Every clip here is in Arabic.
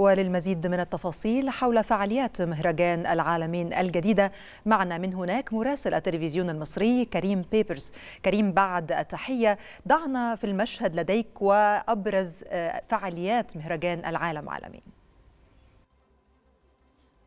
وللمزيد من التفاصيل حول فعاليات مهرجان العالمين الجديدة معنا من هناك مراسل التلفزيون المصري كريم بيبرز كريم بعد التحية ضعنا في المشهد لديك وأبرز آه، فعاليات مهرجان العالم عالمين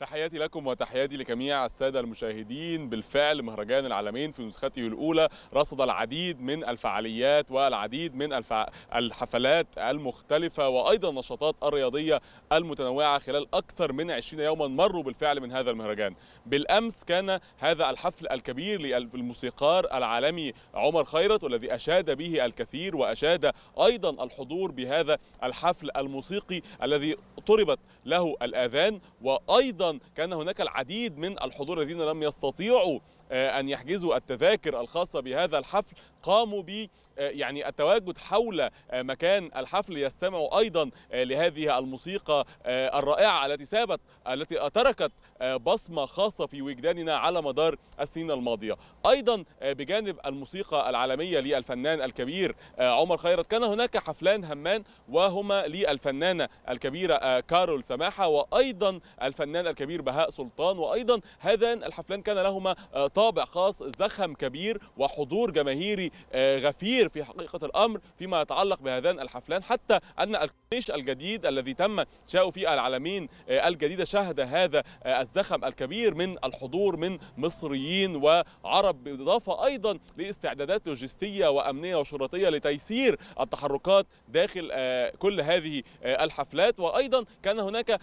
تحياتي لكم وتحياتي لجميع الساده المشاهدين بالفعل مهرجان العالمين في نسخته الاولى رصد العديد من الفعاليات والعديد من الفع... الحفلات المختلفه وايضا النشاطات الرياضيه المتنوعه خلال اكثر من 20 يوما مروا بالفعل من هذا المهرجان بالامس كان هذا الحفل الكبير للموسيقار العالمي عمر خيرت والذي اشاد به الكثير واشاد ايضا الحضور بهذا الحفل الموسيقي الذي طربت له الاذان وايضا كان هناك العديد من الحضور الذين لم يستطيعوا آه، ان يحجزوا التذاكر الخاصه بهذا الحفل قاموا ب آه، يعني التواجد حول آه، مكان الحفل يستمعوا ايضا لهذه الموسيقى الرائعه التي سابت التي تركت بصمه خاصه في وجداننا على مدار السنين الماضيه ايضا بجانب الموسيقى العالميه للفنان الكبير عمر خيرت كان هناك حفلان همان وهما للفنانه الكبيره كارول سماحه وايضا الفنان الكبير الكبير بهاء سلطان وايضا هذان الحفلان كان لهما آه، طابع خاص زخم كبير وحضور جماهيري آه، غفير في حقيقه الامر فيما يتعلق بهذان الحفلان حتى ان الكورنيش الجديد الذي تم انشاءه في العالمين آه، الجديده شهد هذا الزخم الكبير من الحضور من مصريين وعرب بالاضافه ايضا لاستعدادات لوجستيه وامنيه وشرطيه لتيسير التحركات داخل كل هذه الحفلات وايضا كان هناك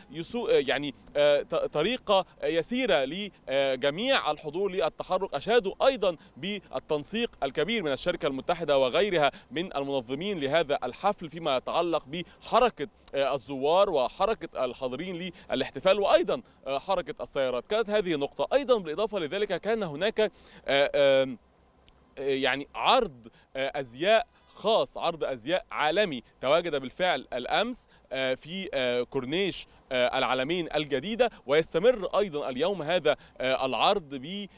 يعني طريقة يسيرة لجميع الحضور للتحرك أشادوا أيضا بالتنسيق الكبير من الشركة المتحدة وغيرها من المنظمين لهذا الحفل فيما يتعلق بحركة الزوار وحركة الحاضرين للاحتفال وأيضا حركة السيارات كانت هذه نقطة أيضا بالإضافة لذلك كان هناك آه، آه، يعني عرض آه، أزياء خاص عرض ازياء عالمي تواجد بالفعل الامس آه، في آه، كورنيش آه، العالمين الجديده ويستمر ايضا اليوم هذا العرض ب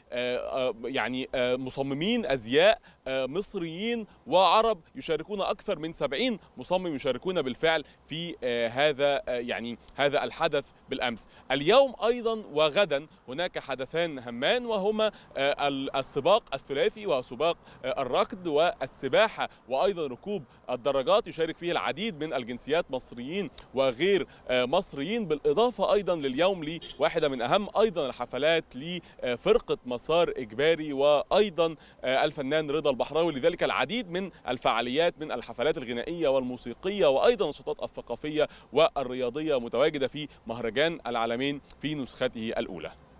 يعني مصممين ازياء مصريين وعرب يشاركون اكثر من 70 مصمم يشاركون بالفعل في هذا يعني هذا الحدث بالامس اليوم ايضا وغدا هناك حدثان همان وهما السباق الثلاثي وسباق الركض والسباحه و وايضا ركوب الدراجات يشارك فيه العديد من الجنسيات مصريين وغير آه، مصريين بالاضافه ايضا لليوم لي واحده من اهم ايضا الحفلات لفرقه مسار اجباري وايضا آه، الفنان رضا البحراوي لذلك العديد من الفعاليات من الحفلات الغنائيه والموسيقيه وايضا النشاطات الثقافيه والرياضيه متواجده في مهرجان العالمين في نسخته الاولى